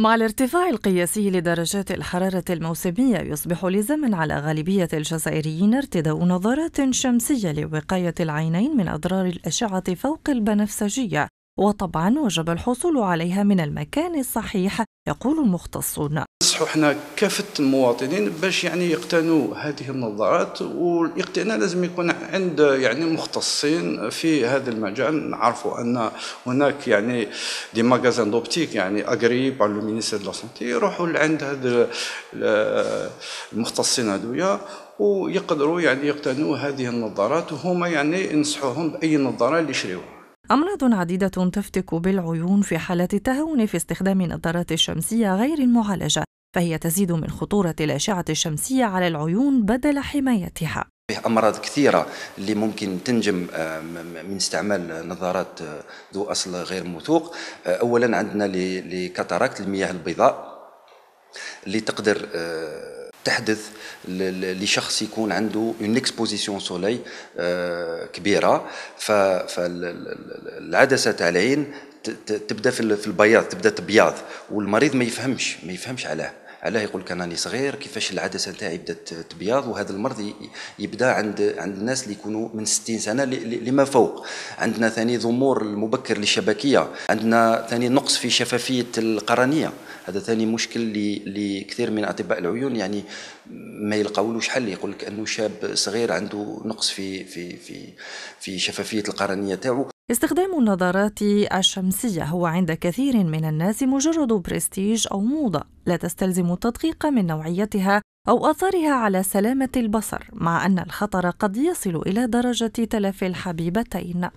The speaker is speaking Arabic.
مع الارتفاع القياسي لدرجات الحرارة الموسمية يصبح لزاما على غالبية الجزائريين ارتداء نظارات شمسية لوقاية العينين من أضرار الأشعة فوق البنفسجية وطبعا وجب الحصول عليها من المكان الصحيح يقول المختصون ننصحوا حنا كافه المواطنين باش يعني يقتنوا هذه النظارات والاقتناء لازم يكون عند يعني مختصين في هذا المجال نعرفوا ان هناك يعني دي ماغازان دوبتيك يعني اغري بار لو مينيستير دو سونتي يروحوا لعند هذا المختصين هذويا ويقدروا يعني يقتنوا هذه النظارات وهما يعني ينصحوهم باي نظاره اللي يشريوها أمراض عديدة تفتك بالعيون في حالة التهاون في استخدام النظارات الشمسية غير المعالجة فهي تزيد من خطورة الأشعة الشمسية على العيون بدل حمايتها امراض كثيره اللي ممكن تنجم آه، من استعمال نظارات آه، ذو اصل غير موثوق آه، اولا عندنا لي المياه البيضاء اللي تقدر تحدث لشخص يكون عنده اون اكسبوزيسيون سولي كبيره فالعدسه تاع العين تبدا في البياض تبدا تبياض والمريض ما يفهمش ما يفهمش علاه علاه يقول لك انا صغير كيفاش العدسه نتاعي بدات تبيض وهذا المرض يبدا عند عند الناس اللي يكونوا من 60 سنه لما فوق عندنا ثاني ضمور المبكر للشبكيه عندنا ثاني نقص في شفافيه القرنيه هذا ثاني مشكل اللي كثير من اطباء العيون يعني ما يلقاولوش حل يقول لك انه شاب صغير عنده نقص في في في في شفافيه القرنيه تاعو استخدام النظارات الشمسية هو عند كثير من الناس مجرد برستيج أو موضة لا تستلزم التدقيق من نوعيتها أو أثرها على سلامة البصر مع أن الخطر قد يصل إلى درجة تلف الحبيبتين